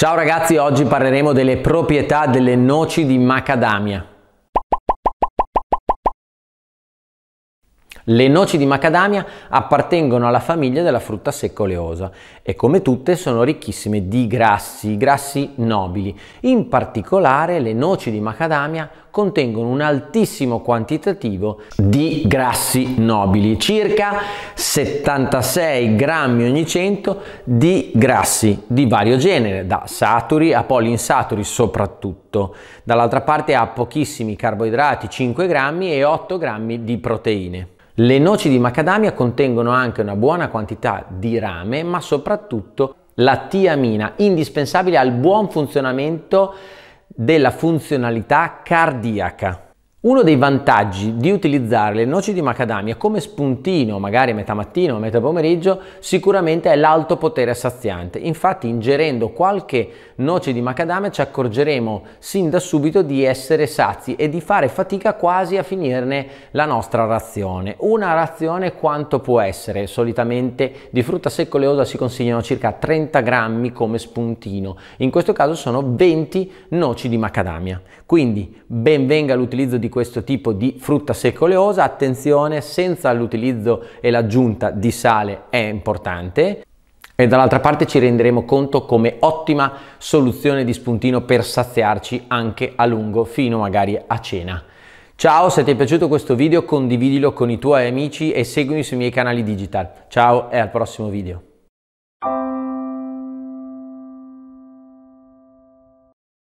Ciao ragazzi, oggi parleremo delle proprietà delle noci di macadamia. Le noci di macadamia appartengono alla famiglia della frutta secca oleosa e come tutte sono ricchissime di grassi, grassi nobili. In particolare le noci di macadamia contengono un altissimo quantitativo di grassi nobili, circa 76 grammi ogni 100 di grassi di vario genere, da saturi a poliinsaturi soprattutto. Dall'altra parte ha pochissimi carboidrati, 5 grammi e 8 grammi di proteine. Le noci di macadamia contengono anche una buona quantità di rame, ma soprattutto la tiamina, indispensabile al buon funzionamento della funzionalità cardiaca. Uno dei vantaggi di utilizzare le noci di macadamia come spuntino, magari a metà mattina o a metà pomeriggio, sicuramente è l'alto potere saziante. Infatti, ingerendo qualche noce di macadamia ci accorgeremo sin da subito di essere sazi e di fare fatica quasi a finirne la nostra razione. Una razione quanto può essere? Solitamente di frutta secco oleosa si consigliano circa 30 grammi come spuntino. In questo caso sono 20 noci di macadamia. Quindi ben venga l'utilizzo di di questo tipo di frutta secca oleosa, attenzione senza l'utilizzo e l'aggiunta di sale è importante e dall'altra parte ci renderemo conto come ottima soluzione di spuntino per saziarci anche a lungo fino magari a cena. Ciao, se ti è piaciuto questo video condividilo con i tuoi amici e seguimi sui miei canali digital. Ciao e al prossimo video.